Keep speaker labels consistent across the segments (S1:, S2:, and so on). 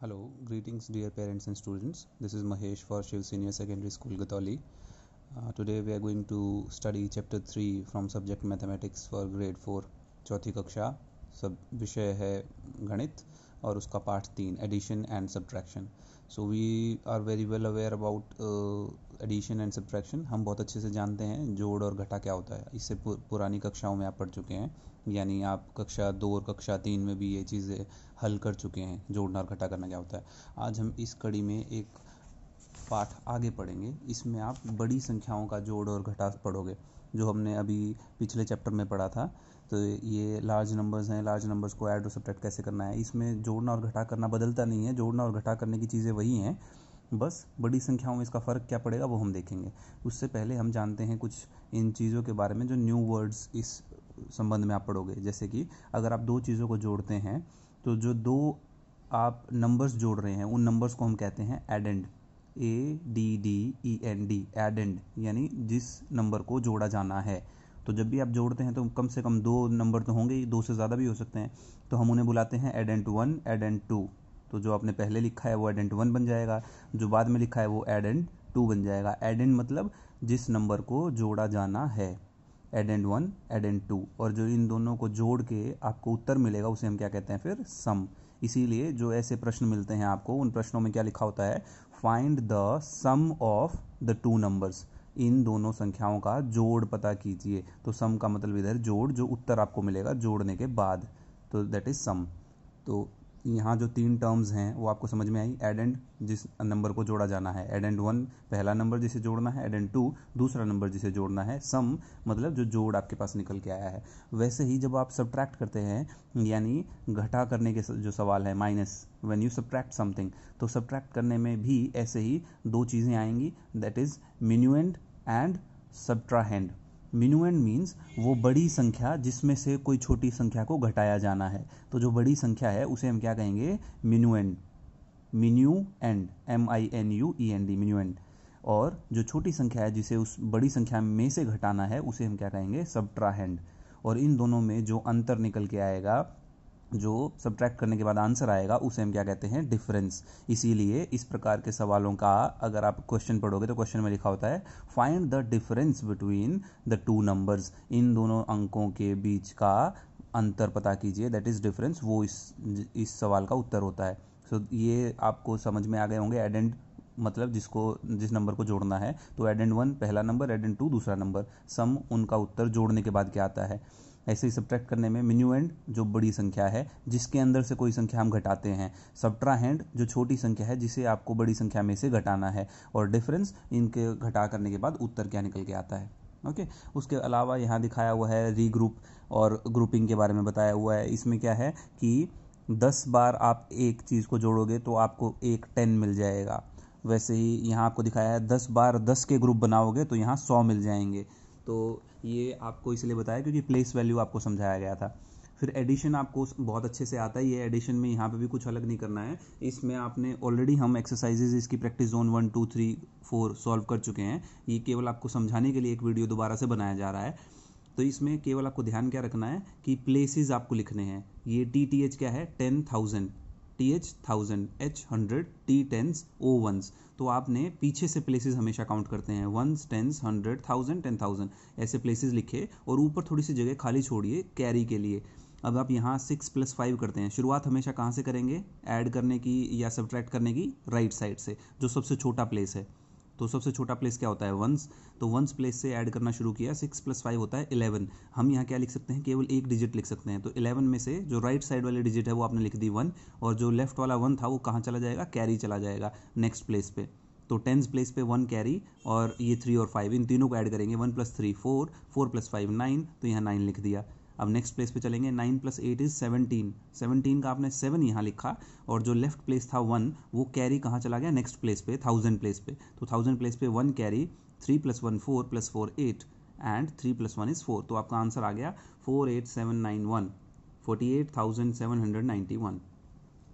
S1: hello greetings dear parents and students this is Mahesh for Shiv senior secondary school Gatauli today we are going to study chapter three from subject mathematics for grade four चौथी कक्षा सब विषय है गणित और उसका part तीन addition and subtraction so we are very well aware about addition and subtraction हम बहुत अच्छे से जानते हैं जोड़ और घटा क्या होता है इससे पु, पुरानी कक्षाओं में आप पढ़ चुके हैं यानी आप कक्षा दो और कक्षा तीन में भी ये चीज़ें हल कर चुके हैं जोड़ना और घटा करना क्या होता है आज हम इस कड़ी में एक पाठ आगे पढ़ेंगे इसमें आप बड़ी संख्याओं का जोड़ और घटा पढ़ोगे जो हमने अभी पिछले चैप्टर में पढ़ा था तो ये लार्ज नंबर्स हैं लार्ज नंबर्स को ऐड और सब्ट्रैक्ट कैसे करना है इसमें जोड़ना और घटा करना बदलता नहीं है जोड़ना और घटा करने की चीज़ें वही हैं बस बड़ी संख्याओं में इसका फ़र्क क्या पड़ेगा वो हम देखेंगे उससे पहले हम जानते हैं कुछ इन चीज़ों के बारे में जो न्यू वर्ड्स इस संबंध में आप पढ़ोगे जैसे कि अगर आप दो चीज़ों को जोड़ते हैं तो जो दो आप नंबर्स जोड़ रहे हैं उन नंबर्स को हम कहते हैं addend A D D E N D addend यानी जिस नंबर को जोड़ा जाना है तो जब भी आप जोड़ते हैं तो कम से कम दो नंबर तो होंगे ही दो से ज़्यादा भी हो सकते हैं तो हम उन्हें बुलाते हैं एडेंट वन एडेंट टू तो जो आपने पहले लिखा है वो एडेंट वन बन जाएगा जो बाद में लिखा है वो एडेंट टू बन जाएगा एडेंट मतलब जिस नंबर को जोड़ा जाना है एडेंट वन एडेंट टू और जो इन दोनों को जोड़ के आपको उत्तर मिलेगा उसे हम क्या कहते हैं फिर सम इसीलिए जो ऐसे प्रश्न मिलते हैं आपको उन प्रश्नों में क्या लिखा होता है find the sum of the two numbers इन दोनों संख्याओं का जोड़ पता कीजिए तो सम का मतलब इधर जोड़ जो उत्तर आपको मिलेगा जोड़ने के बाद तो दैट इज सम तो यहाँ जो तीन टर्म्स हैं वो आपको समझ में आई एड एंड जिस नंबर को जोड़ा जाना है एड एंड वन पहला नंबर जिसे जोड़ना है एड एंड टू दूसरा नंबर जिसे जोड़ना है सम मतलब जो जोड़ आपके पास निकल के आया है वैसे ही जब आप सब्ट्रैक्ट करते हैं यानी घटा करने के जो सवाल है minus when you subtract something तो सब्ट्रैक्ट करने में भी ऐसे ही दो चीज़ें आएंगी that is minuend and subtrahend minuend means वो बड़ी संख्या जिसमें से कोई छोटी संख्या को घटाया जाना है तो जो बड़ी संख्या है उसे हम क्या कहेंगे minuend minuend M I N U E N D minuend और जो छोटी संख्या है जिसे उस बड़ी संख्या में से घटाना है उसे हम क्या कहेंगे सबट्राहेंड और इन दोनों में जो अंतर निकल के आएगा जो सब्ट्रैक्ट करने के बाद आंसर आएगा उसे हम क्या कहते हैं डिफरेंस इसीलिए इस प्रकार के सवालों का अगर आप क्वेश्चन पढ़ोगे तो क्वेश्चन में लिखा होता है find the difference between the two numbers इन दोनों अंकों के बीच का अंतर पता कीजिए दैट इज़ डिफरेंस वो इस इस सवाल का उत्तर होता है सो so, ये आपको समझ में आ गए होंगे एडेंट मतलब जिसको जिस नंबर को जोड़ना है तो एडेंट वन पहला नंबर एडेंट टू दूसरा नंबर सम उनका उत्तर जोड़ने के बाद क्या आता है ऐसे ही सब्ट्रैक्ट करने में मिन्यूएंड जो बड़ी संख्या है जिसके अंदर से कोई संख्या हम घटाते हैं सब्ट्राहेंड जो छोटी संख्या है जिसे आपको बड़ी संख्या में से घटाना है और डिफरेंस इनके घटा करने के बाद उत्तर क्या निकल के आता है ओके उसके अलावा यहाँ दिखाया हुआ है रीग्रुप और ग्रुपिंग के बारे में बताया हुआ है इसमें क्या है कि दस बार आप एक चीज़ को जोड़ोगे तो आपको एक टेन मिल जाएगा वैसे ही यहाँ आपको दिखाया है दस बार दस के ग्रुप बनाओगे तो यहाँ सौ मिल जाएंगे तो ये आपको इसलिए बताया क्योंकि प्लेस वैल्यू आपको समझाया गया था फिर एडिशन आपको बहुत अच्छे से आता है ये एडिशन में यहाँ पे भी कुछ अलग नहीं करना है इसमें आपने ऑलरेडी हम एक्सरसाइजेज इसकी practice zone one two three four solve कर चुके हैं ये केवल आपको समझाने के लिए एक वीडियो दोबारा से बनाया जा रहा है तो इसमें केवल आपको ध्यान क्या रखना है कि प्लेसेज आपको लिखने हैं ये टी टी एच क्या है ten thousand T H thousand H hundred T tens O ones तो आपने पीछे से प्लेसेस हमेशा काउंट करते हैं ones tens hundred thousand ten thousand ऐसे प्लेसेस लिखे और ऊपर थोड़ी सी जगह खाली छोड़िए कैरी के लिए अब आप यहाँ सिक्स प्लस फाइव करते हैं शुरुआत हमेशा कहाँ से करेंगे ऐड करने की या सब्ट्रैक्ट करने की राइट right साइड से जो सबसे छोटा प्लेस है तो सबसे छोटा प्लेस क्या होता है वंस तो वंस प्लेस से ऐड करना शुरू किया सिक्स प्लस फाइव होता है इलेवन हम यहाँ क्या लिख सकते हैं केवल एक डिजिट लिख सकते हैं तो इलेवन में से जो राइट साइड वाली डिजिट है वो आपने लिख दी वन और जो लेफ्ट वाला वन था वो कहाँ चला जाएगा कैरी चला जाएगा नेक्स्ट प्लेस पे तो टेंथ प्लेस पे वन कैरी और ये थ्री और फाइव इन तीनों को ऐड करेंगे one plus three four four plus five nine तो यहाँ नाइन लिख दिया अब नेक्स्ट प्लेस पे चलेंगे nine plus eight is seventeen seventeen का आपने सेवन यहाँ लिखा और जो लेफ्ट प्लेस था वन वो कैरी कहाँ चला गया नेक्स्ट प्लेस पे थाउजेंड प्लेस पे तो थाउजेंड प्लेस पे one carry three plus one four plus four eight and three plus one is four तो आपका आंसर आ गया four eight seven nine one forty eight thousand seven hundred ninety one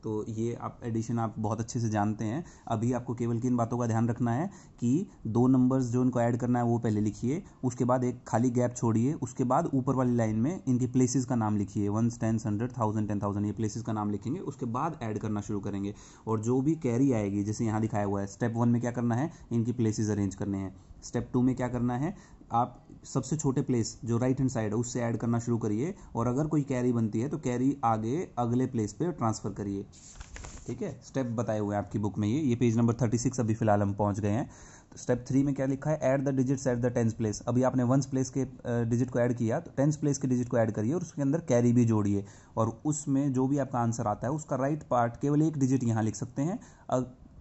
S1: तो ये आप एडिशन आप बहुत अच्छे से जानते हैं अभी आपको केवल किन बातों का ध्यान रखना है कि दो नंबर्स जो इनको ऐड करना है वो पहले लिखिए उसके बाद एक खाली गैप छोड़िए उसके बाद ऊपर वाली लाइन में इनके प्लेसेस का नाम लिखिए one ten hundred thousand ten thousand ये प्लेसेस का नाम लिखेंगे उसके बाद ऐड करना शुरू करेंगे और जो भी कैरी आएगी जैसे यहाँ दिखाया हुआ है स्टेप वन में क्या करना है इनकी प्लेसेज अरेंज करने हैं स्टेप टू में क्या करना है आप सबसे छोटे प्लेस जो राइट हैंड साइड है उससे ऐड करना शुरू करिए और अगर कोई कैरी बनती है तो कैरी आगे अगले प्लेस पे ट्रांसफ़र करिए ठीक है स्टेप बताए हुए हैं आपकी बुक में ये ये पेज नंबर थर्टी सिक्स अभी फिलहाल हम पहुंच गए हैं तो स्टेप थ्री में क्या लिखा है add the digits at the tens place अभी आपने वंस प्लेस के डिजिट को ऐड किया तो टेंस प्लेस के डिजिट को ऐड करिए और उसके अंदर कैरी भी जोड़िए और उसमें जो भी आपका आंसर आता है उसका राइट पार्ट केवल एक डिजिट यहाँ लिख सकते हैं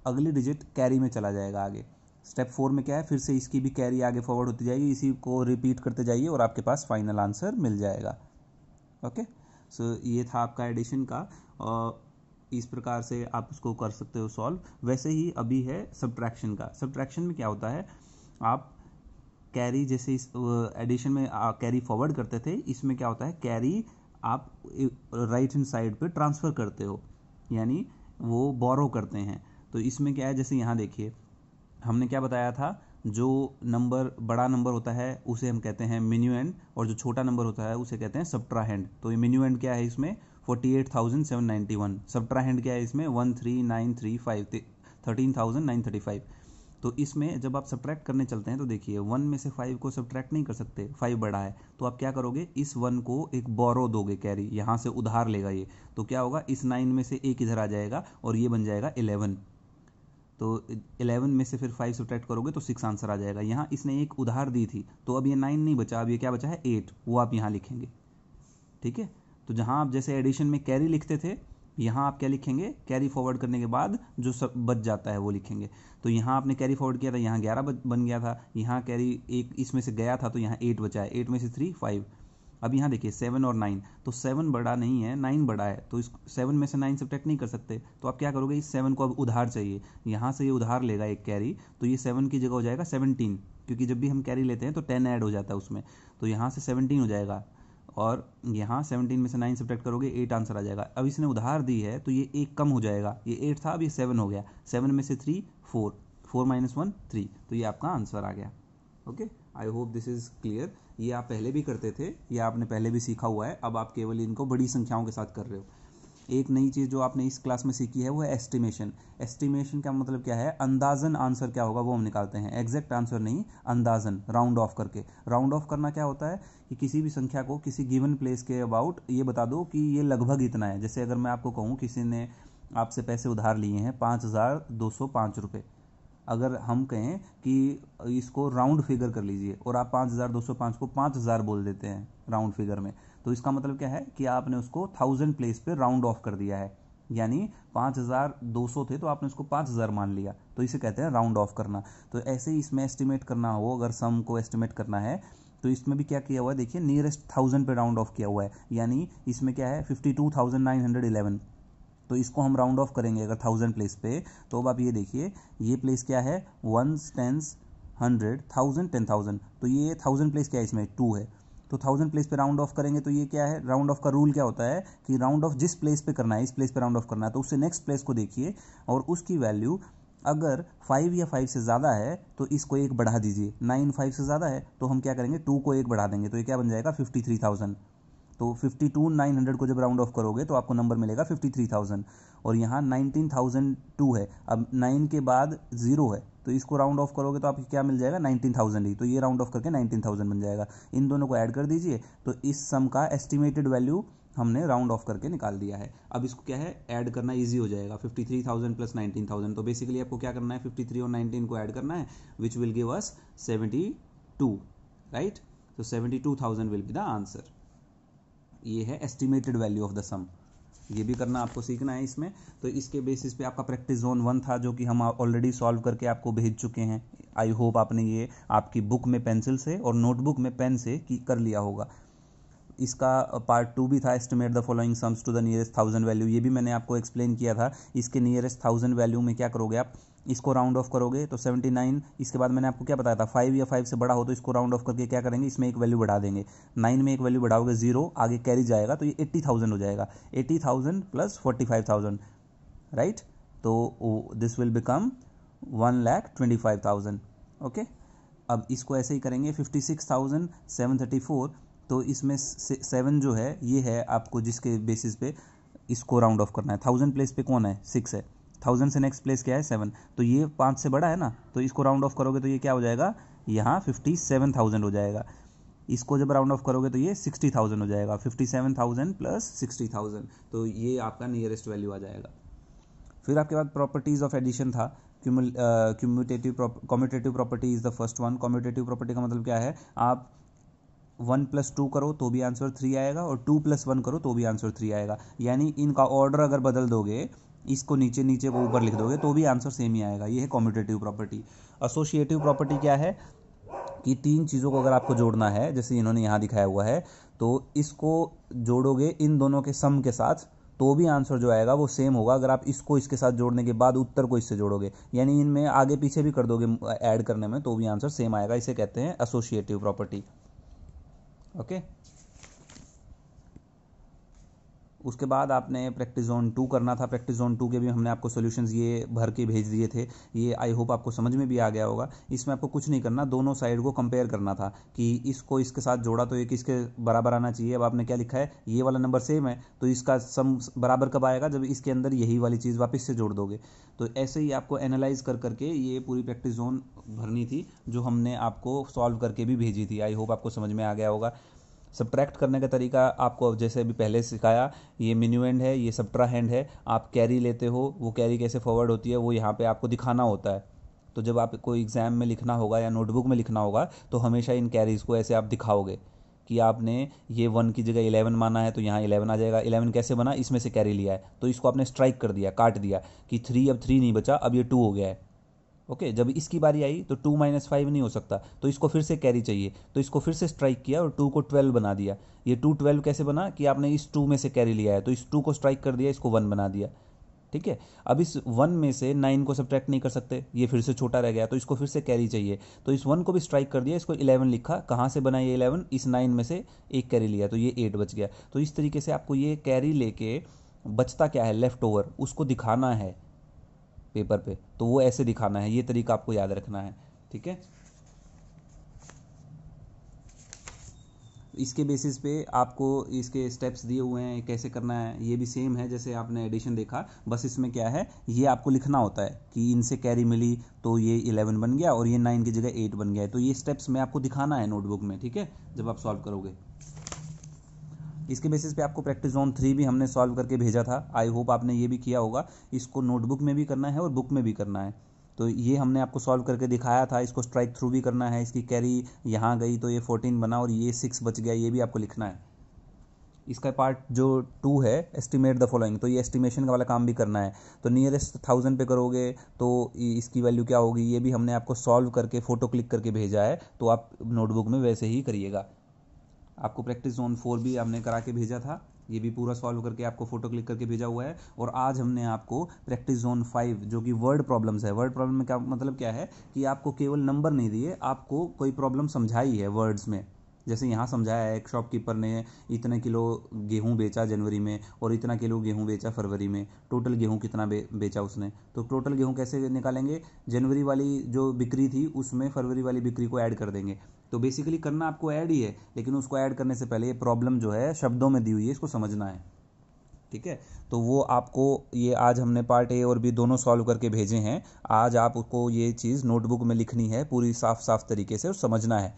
S1: अगली डिजिट कैरी में चला जाएगा आगे स्टेप फोर में क्या है फिर से इसकी भी कैरी आगे फॉरवर्ड होती जाएगी इसी को रिपीट करते जाइए और आपके पास फाइनल आंसर मिल जाएगा ओके सो so, ये था आपका एडिशन का और इस प्रकार से आप उसको कर सकते हो सॉल्व वैसे ही अभी है सब्ट्रैक्शन का सब्ट्रैक्शन में क्या होता है आप कैरी जैसे इस एडिशन में कैरी फॉरवर्ड करते थे इसमें क्या होता है कैरी आप राइट हैंड साइड पे ट्रांसफ़र करते हो यानी वो बोरो करते हैं तो इसमें क्या है जैसे यहाँ देखिए हमने क्या बताया था जो नंबर बड़ा नंबर होता है उसे हम कहते हैं मिन्यू एंड और जो छोटा नंबर होता है उसे कहते हैं सब्ट्रा हैंड तो ये मिन्यू एंड क्या है इसमें forty eight thousand seven ninety one subtrahend क्या है इसमें one three nine three five thirteen thousand nine thirty five तो इसमें जब आप सब्ट्रैक्ट करने चलते हैं तो देखिए वन में से फाइव को सब्ट्रैक्ट नहीं कर सकते फाइव बड़ा है तो आप क्या करोगे इस वन को एक बोरो दोगे कैरी यहाँ से उधार लेगा ये तो क्या होगा इस नाइन में से एक इधर आ जाएगा और ये बन जाएगा इलेवन तो इलेवन में से फिर फाइव सब्ट्रैक्ट करोगे तो सिक्स आंसर आ जाएगा यहाँ इसने एक उधार दी थी तो अब ये नाइन नहीं बचा अब ये क्या बचा है एट वो आप यहाँ लिखेंगे ठीक है तो जहाँ आप जैसे एडिशन में कैरी लिखते थे यहाँ आप क्या लिखेंगे कैरी फॉरवर्ड करने के बाद जो सब बच जाता है वो लिखेंगे तो यहाँ आपने कैरी फॉरवर्ड किया था यहाँ ग्यारह बन गया था यहाँ कैरी एक इसमें से गया था तो यहाँ एट बचा है एट में से थ्री फाइव अब यहाँ देखिए सेवन और नाइन तो सेवन बड़ा नहीं है नाइन बड़ा है तो इस सेवन में से नाइन सब्ट्रैक्ट नहीं कर सकते तो आप क्या करोगे इस सेवन को अब उधार चाहिए यहाँ से ये उधार लेगा एक कैरी तो ये सेवन की जगह हो जाएगा सेवनटीन क्योंकि जब भी हम कैरी लेते हैं तो टेन ऐड हो जाता है उसमें तो यहाँ से सेवनटीन हो जाएगा और यहाँ सेवनटीन में से नाइन सब्टेक्ट करोगे एट आंसर आ जाएगा अब इसने उधार दी है तो ये एक कम हो जाएगा ये एट था अब ये सेवन हो गया सेवन में से three four four minus one three तो ये आपका आंसर आ गया okay I hope this is clear ये आप पहले भी करते थे ये आपने पहले भी सीखा हुआ है अब आप केवल इनको बड़ी संख्याओं के साथ कर रहे हो एक नई चीज़ जो आपने इस क्लास में सीखी है वो है एस्टिमेशन एस्टिमेशन का मतलब क्या है अंदाजन आंसर क्या होगा वो हम निकालते हैं एग्जैक्ट आंसर नहीं अंदाजन राउंड ऑफ करके राउंड ऑफ करना क्या होता है कि किसी भी संख्या को किसी गिवन प्लेस के अबाउट ये बता दो कि ये लगभग इतना है जैसे अगर मैं आपको कहूँ किसी ने आपसे पैसे उधार लिए हैं पाँच हज़ार दो सौ पाँच रुपये अगर हम कहें कि इसको राउंड फिगर कर लीजिए और आप 5205 को 5000 बोल देते हैं राउंड फिगर में तो इसका मतलब क्या है कि आपने उसको थाउजेंड प्लेस पे राउंड ऑफ कर दिया है यानी 5200 थे तो आपने उसको 5000 मान लिया तो इसे कहते हैं राउंड ऑफ करना तो ऐसे ही इसमें एस्टिमेट करना हो अगर सम को एस्टिमेट करना है तो इसमें भी क्या किया हुआ है देखिए नियरेस्ट थाउजेंड पे राउंड ऑफ किया हुआ है यानी इसमें क्या है fifty two thousand nine hundred eleven तो इसको हम राउंड ऑफ करेंगे अगर थाउजेंड प्लेस पे तो अब आप ये देखिए ये प्लेस क्या है one tens hundred thousand ten thousand तो ये थाउजेंड प्लेस क्या है इसमें टू है तो थाउजेंड प्लेस पे राउंड ऑफ करेंगे तो ये क्या है राउंड ऑफ का रूल क्या होता है कि राउंड ऑफ जिस प्लेस पे करना है इस प्लेस पे राउंड ऑफ करना है तो उससे नेक्स्ट प्लेस को देखिए और उसकी वैल्यू अगर फाइव या फाइव से ज़्यादा है तो इसको एक बढ़ा दीजिए नाइन फाइव से ज़्यादा है तो हम क्या करेंगे टू को एक बढ़ा देंगे तो ये क्या बन जाएगा फिफ्टी थ्री थाउजेंड तो फिफ्टी टू नाइन हंड्रेड को जब राउंड ऑफ करोगे तो आपको नंबर मिलेगा फिफ्टी थ्री थाउजेंड और यहाँ नाइनटीन थाउजेंड टू है अब नाइन के बाद ज़ीरो है तो इसको राउंड ऑफ करोगे तो आपको क्या मिल जाएगा नाइनटीन थाउजेंड ही तो ये राउंड ऑफ करके नाइनटीन थाउजेंड बन जाएगा इन दोनों को ऐड कर दीजिए तो इस सम का एस्टिमेटेड वैल्यू हमने राउंड ऑफ करके निकाल दिया है अब इसको क्या है ऐड करना इजी हो जाएगा 53,000 प्लस 19,000 तो बेसिकली आपको क्या करना है 53 और 19 को ऐड करना है which will give us 72 right तो 72,000 विल बी द आंसर ये है estimated value of the sum ये भी करना आपको सीखना है इसमें तो इसके बेसिस पे आपका प्रैक्टिस जोन वन था जो कि हम ऑलरेडी सॉल्व करके आपको भेज चुके हैं आई होप आपने ये आपकी बुक में पेंसिल से और नोटबुक में पेन से की कर लिया होगा इसका पार्ट टू भी था estimate the following sums to the nearest thousand value ये भी मैंने आपको एक्सप्लेन किया था इसके नियरेस्ट थाउजेंड वैल्यू में क्या करोगे आप इसको राउंड ऑफ करोगे तो 79 इसके बाद मैंने आपको क्या बताया था फाइव या फाइव से बड़ा हो तो इसको राउंड ऑफ करके क्या करेंगे इसमें एक वैल्यू बढ़ा देंगे नाइन में एक वैल्यू बढ़ाओगे जीरो आगे कैरी जाएगा तो ये एट्टी थाउजेंड हो जाएगा eighty thousand plus forty five thousand right तो this will become one lakh twenty five thousand okay अब इसको ऐसे ही करेंगे fifty six thousand seven thirty four तो इसमें सेवन जो है ये है आपको जिसके बेसिस पे इसको राउंड ऑफ करना है थाउजेंड प्लेस पे कौन है सिक्स है थाउजेंड से नेक्स्ट प्लेस क्या है सेवन तो ये पाँच से बड़ा है ना तो इसको राउंड ऑफ करोगे तो ये क्या हो जाएगा यहाँ फिफ्टी सेवन थाउजेंड हो जाएगा इसको जब राउंड ऑफ करोगे तो ये सिक्सटी थाउजेंड हो जाएगा fifty seven thousand plus sixty thousand तो ये आपका नियरेस्ट वैल्यू आ जाएगा फिर आपके बाद प्रॉपर्टीज़ ऑफ एडिशन था commutative commutative property is the first one commutative property का मतलब क्या है आप वन प्लस टू करो तो भी आंसर थ्री आएगा और टू प्लस वन करो तो भी आंसर थ्री आएगा यानी इनका ऑर्डर अगर बदल दोगे इसको नीचे नीचे वो ऊपर लिख दोगे तो भी आंसर सेम ही आएगा ये है कॉम्पिटेटिव प्रॉपर्टी एसोशिएटिव प्रॉपर्टी क्या है कि तीन चीज़ों को अगर आपको जोड़ना है जैसे इन्होंने यहाँ दिखाया हुआ है तो इसको जोड़ोगे इन दोनों के सम के साथ तो भी आंसर जो आएगा वो सेम होगा अगर आप इसको इसके साथ जोड़ने के बाद उत्तर को इससे जोड़ोगे यानी इनमें आगे पीछे भी कर दोगे ऐड करने में तो भी आंसर सेम आएगा इसे कहते हैं एसोशिएटिव प्रॉपर्टी ओके उसके बाद आपने प्रैक्टिस जोन टू करना था प्रैक्टिस जोन टू के भी हमने आपको सोल्यूशन ये भर के भेज दिए थे ये आई होप आपको समझ में भी आ गया होगा इसमें आपको कुछ नहीं करना दोनों साइड को कंपेयर करना था कि इसको इसके साथ जोड़ा तो ये किसके बराबर आना चाहिए अब आपने क्या लिखा है ये वाला नंबर सेम है तो इसका सम बराबर कब आएगा जब इसके अंदर यही वाली चीज़ वापस से जोड़ दोगे तो ऐसे ही आपको एनालाइज कर करके ये पूरी प्रैक्टिस जोन भरनी थी जो हमने आपको सॉल्व करके भी भेजी थी आई होप आपको समझ में आ गया होगा सब्ट्रैक्ट करने का तरीका आपको जैसे अभी पहले सिखाया ये मिन्यू एंड है ये सब्ट्रा हैंड है आप कैरी लेते हो वो कैरी कैसे फॉरवर्ड होती है वो यहाँ पे आपको दिखाना होता है तो जब आप कोई एग्ज़ाम में लिखना होगा या नोटबुक में लिखना होगा तो हमेशा इन कैरीज़ को ऐसे आप दिखाओगे कि आपने ये वन की जगह इलेवन माना है तो यहाँ इलेवन आ जाएगा इलेवन कैसे बना इसमें से कैरी लिया है तो इसको आपने स्ट्राइक कर दिया काट दिया कि थ्री अब थ्री नहीं बचा अब ये टू हो गया है ओके जब इसकी बारी आई तो टू माइनस फाइव नहीं हो सकता तो इसको फिर से कैरी चाहिए तो इसको फिर से स्ट्राइक किया और टू को ट्वेल्व बना दिया ये टू ट्वेल्व कैसे बना कि आपने इस टू में से कैरी लिया है तो इस टू को स्ट्राइक कर दिया इसको वन बना दिया ठीक है अब इस वन में से नाइन को सब्ट्रैक्ट नहीं कर सकते ये फिर से छोटा रह गया तो इसको फिर से कैरी चाहिए तो इस वन को भी स्ट्राइक कर दिया इसको इलेवन लिखा कहाँ से बना ये इलेवन इस नाइन में से एक कैरी लिया तो ये एट बच गया तो इस तरीके से आपको ये कैरी लेके बचता क्या है लेफ्ट ओवर उसको दिखाना है पेपर पे तो वो ऐसे दिखाना है ये तरीका आपको याद रखना है ठीक है इसके बेसिस पे आपको इसके स्टेप्स दिए हुए हैं कैसे करना है ये भी सेम है जैसे आपने एडिशन देखा बस इसमें क्या है ये आपको लिखना होता है कि इनसे कैरी मिली तो ये इलेवन बन गया और ये नाइन की जगह एट बन गया है तो ये स्टेप्स में आपको दिखाना है नोटबुक में ठीक है जब आप सॉल्व करोगे इसके बेसिस पे आपको प्रैक्टिस जोन थ्री भी हमने सॉल्व करके भेजा था आई होप आपने ये भी किया होगा इसको नोटबुक में भी करना है और बुक में भी करना है तो ये हमने आपको सॉल्व करके दिखाया था इसको स्ट्राइक थ्रू भी करना है इसकी कैरी यहाँ गई तो ये फोर्टीन बना और ये सिक्स बच गया ये भी आपको लिखना है इसका पार्ट जो टू है एस्टिमेट द फॉलोइंग तो ये एस्टिमेशन का वाला काम भी करना है तो नियरेस्ट थाउजेंड पे करोगे तो इसकी वैल्यू क्या होगी ये भी हमने आपको सॉल्व करके फ़ोटो क्लिक करके भेजा है तो आप नोटबुक में वैसे ही करिएगा आपको प्रैक्टिस जोन फोर भी हमने करा के भेजा था ये भी पूरा सॉल्व करके आपको फोटो क्लिक करके भेजा हुआ है और आज हमने आपको प्रैक्टिस जोन फाइव जो कि वर्ड प्रॉब्लम्स है वर्ड प्रॉब्लम में क्या मतलब क्या है कि आपको केवल नंबर नहीं दिए आपको कोई प्रॉब्लम समझाई है वर्ड्स में जैसे यहाँ समझाया है एक शॉपकीपर ने इतने किलो गेहूँ बेचा जनवरी में और इतना किलो गेहूँ बेचा फरवरी में टोटल गेहूँ कितना बे, बेचा उसने तो टोटल गेहूँ कैसे निकालेंगे जनवरी वाली जो बिक्री थी उसमें फरवरी वाली बिक्री को ऐड कर देंगे तो बेसिकली करना आपको ऐड ही है लेकिन उसको ऐड करने से पहले ये प्रॉब्लम जो है शब्दों में दी हुई है इसको समझना है ठीक है तो वो आपको ये आज हमने पार्ट ए और बी दोनों सॉल्व करके भेजे हैं आज आप उसको ये चीज़ नोटबुक में लिखनी है पूरी साफ साफ तरीके से और समझना है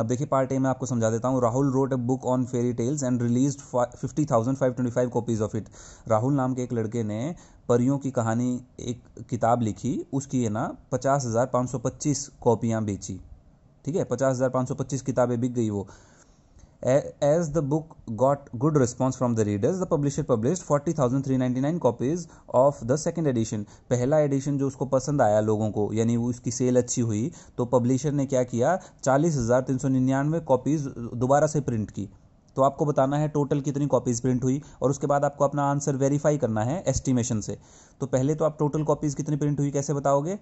S1: अब देखिए पार्ट ए में आपको समझा देता हूँ Rahul wrote a book on fairy tales and release fifty thousand five twenty five copies of it Rahul नाम के एक लड़के ने परियों की कहानी एक किताब लिखी उसकी है ना पचास हज़ार पाँच सौ पच्चीस कॉपियाँ बेची ठीक है पचास हज़ार पाँच सौ पच्चीस किताबें बिक गई वो as good response book the readers the publisher the forty thousand three ninety nine copies of the second edition पहला एडिशन जो उसको पसंद आया लोगों को यानी उसकी सेल अच्छी हुई तो पब्लिशर ने क्या किया चालीस हज़ार तीन सौ निन्यानवे कॉपीज़ दोबारा से प्रिंट की तो आपको बताना है टोटल कितनी कॉपीज़ प्रिंट हुई और उसके बाद आपको अपना आंसर वेरीफाई करना है एस्टिमेशन से तो पहले तो आप टोटल कॉपीज़ कितनी प्रिंट हुई कैसे बताओगे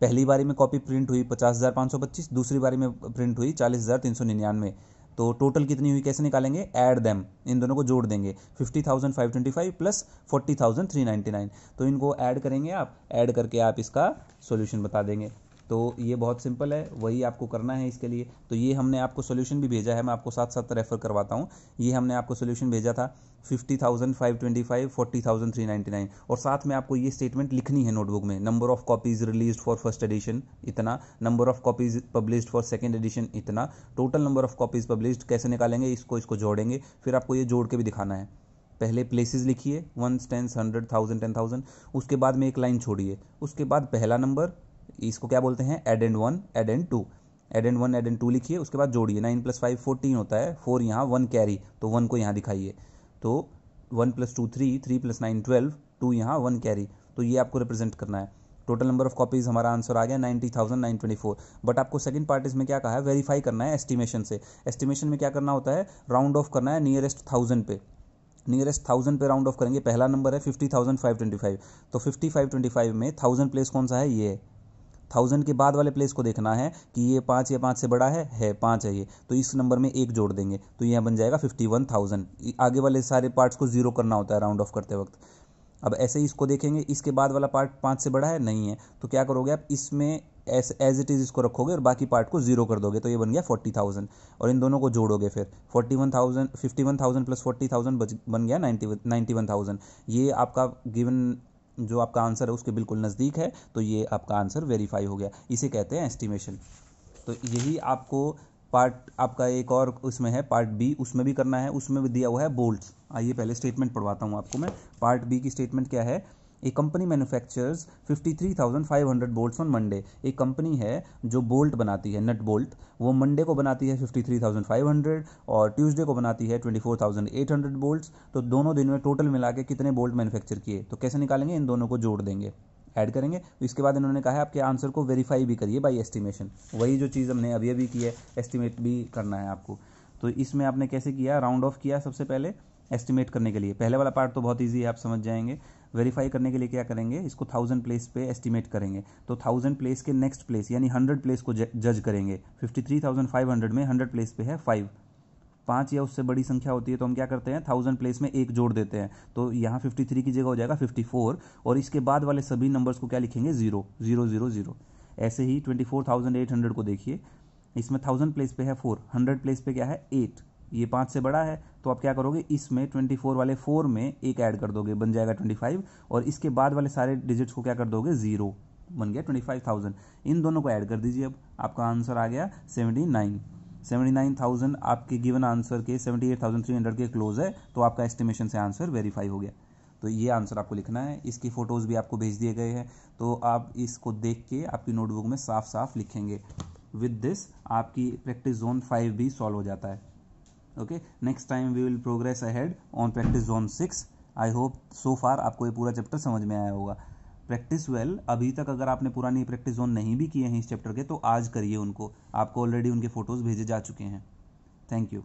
S1: पहली बारी में कॉपी प्रिंट हुई पचास हज़ार पाँच सौ पच्चीस दूसरी बारी में प्रिंट हुई चालीस हज़ार तीन सौ निन्यानवे तो टोटल कितनी हुई कैसे निकालेंगे एड दैम इन दोनों को जोड़ देंगे fifty thousand five twenty five plus forty thousand three ninety nine तो इनको ऐड करेंगे आप ऐड करके आप इसका सॉल्यूशन बता देंगे तो ये बहुत सिंपल है वही आपको करना है इसके लिए तो ये हमने आपको सोल्यूशन भी भेजा है मैं आपको साथ साथ रेफर करवाता हूँ ये हमने आपको सोल्यूशन भेजा था fifty thousand five twenty five forty thousand three ninety nine और साथ में आपको ये स्टेटमेंट लिखनी है नोटबुक में number of copies release for first edition इतना number of copies publish for second edition इतना total number of copies publish कैसे निकालेंगे इसको इसको जोड़ेंगे फिर आपको ये जोड़ के भी दिखाना है पहले प्लेसेस लिखिए one tens hundred thousand ten thousand उसके बाद में एक लाइन छोड़िए उसके बाद पहला नंबर इसको क्या बोलते हैं addend one addend two addend one addend two लिखिए उसके बाद जोड़िए नाइन प्लस फाइव फोर्टीन होता है फोर यहाँ वन कैरी तो वन को यहाँ दिखाइए तो one plus two three three plus nine twelve two यहाँ वन कैरी तो ये आपको रिप्रेजेंट करना है टोटल नंबर ऑफ कॉपीज हमारा आंसर आ गया ninety thousand nine twenty four but आपको सेकंड पार्ट इसमें क्या कहा है वेरीफाई करना है एस्टिमेशन से एस्टिमेशन में क्या करना होता है राउंड ऑफ करना है नियरेस्ट थाउजेंड पे नियरेस्ट थाउजेंड पे राउंड ऑफ करेंगे पहला नंबर है fifty thousand five twenty five तो फिफ्टी फाइव ट्वेंटी फाइव में थाउजेंड प्लेस कौन सा है ये है थाउजेंड के बाद वाले प्लेस को देखना है कि ये पाँच या पाँच से बड़ा है है पाँच है ये तो इस नंबर में एक जोड़ देंगे तो यह बन जाएगा फिफ्टी वन थाउजेंड आगे वाले सारे पार्ट्स को जीरो करना होता है राउंड ऑफ करते वक्त अब ऐसे ही इसको देखेंगे इसके बाद वाला पार्ट पाँच से बड़ा है नहीं है तो क्या करोगे आप इसमें एस एज इट इज़ इसको रखोगे और बाकी पार्ट को जीरो कर दोगे तो ये बन गया फोर्टी थाउजेंड और इन दोनों को जोड़ोगे फिर forty one thousand fifty one thousand plus forty thousand बन गया नाइन्टी नाइन्टी वन थाउजेंड ये आपका गिवन जो आपका आंसर है उसके बिल्कुल नज़दीक है तो ये आपका आंसर वेरीफाई हो गया इसे कहते हैं एस्टिमेशन तो यही आपको पार्ट आपका एक और उसमें है पार्ट बी उसमें भी करना है उसमें भी दिया हुआ है बोल्ट आइए पहले स्टेटमेंट पढ़वाता हूँ आपको मैं पार्ट बी की स्टेटमेंट क्या है a company manufactures 53,500 bolts on Monday एक कंपनी है जो बोल्ट बनाती है नट बोल्ट वो मंडे को बनाती है 53,500 और ट्यूसडे को बनाती है 24,800 बोल्ट्स तो दोनों दिन में टोटल मिला के कितने बोल्ट मैन्युफैक्चर किए तो कैसे निकालेंगे इन दोनों को जोड़ देंगे ऐड करेंगे तो इसके बाद इन्होंने कहा है आपके आंसर को वेरीफाई भी करिए बाई एस्टिमेशन वही जो चीज़ हमने अभी अभी की है एस्टिमेट भी करना है आपको तो इसमें आपने कैसे किया राउंड ऑफ किया सबसे पहले एस्टिमेट करने के लिए पहले वाला पार्ट तो बहुत ईजी है आप समझ जाएंगे वेरीफाई करने के लिए क्या करेंगे इसको थाउजेंड प्लेस पे एस्टिमेट करेंगे तो थाउजेंड प्लेस के नेक्स्ट प्लेस यानी हंड्रेड प्लेस को जज करेंगे fifty three thousand five hundred में हंड्रेड प्लेस पे है फाइव पाँच या उससे बड़ी संख्या होती है तो हम क्या करते हैं थाउजेंड प्लेस में एक जोड़ देते हैं तो यहाँ फिफ्टी थ्री की जगह हो जाएगा फिफ्टी फोर और इसके बाद वाले सभी नंबर्स को क्या लिखेंगे जीरो जीरो जीरो जीरो ऐसे ही twenty four thousand eight hundred को देखिए इसमें थाउजेंड प्लेस पे है फोर हंड्रेड प्लेस पे क्या है एट ये पाँच से बड़ा है तो आप क्या करोगे इसमें ट्वेंटी फोर वाले फोर में एक ऐड कर दोगे बन जाएगा ट्वेंटी फाइव और इसके बाद वाले सारे डिजिट्स को क्या कर दोगे ज़ीरो बन गया ट्वेंटी फाइव थाउजेंड इन दोनों को ऐड कर दीजिए अब आपका आंसर आ गया seventy nine seventy nine thousand आपके गिवन आंसर के seventy eight thousand three hundred के क्लोज है तो आपका एस्टिमेशन से आंसर वेरीफाई हो गया तो ये आंसर आपको लिखना है इसकी फ़ोटोज़ भी आपको भेज दिए गए हैं तो आप इसको देख के आपकी नोटबुक में साफ साफ लिखेंगे विद दिस आपकी प्रैक्टिस जोन फाइव भी सॉल्व हो जाता है okay next time we will progress ahead on practice zone six I hope so far आपको ये पूरा चैप्टर समझ में आया होगा प्रैक्टिस वेल अभी तक अगर आपने पुराने प्रैक्टिस जोन नहीं भी किए हैं इस चैप्टर के तो आज करिए उनको आपको ऑलरेडी उनके फ़ोटोज़ भेजे जा चुके हैं थैंक यू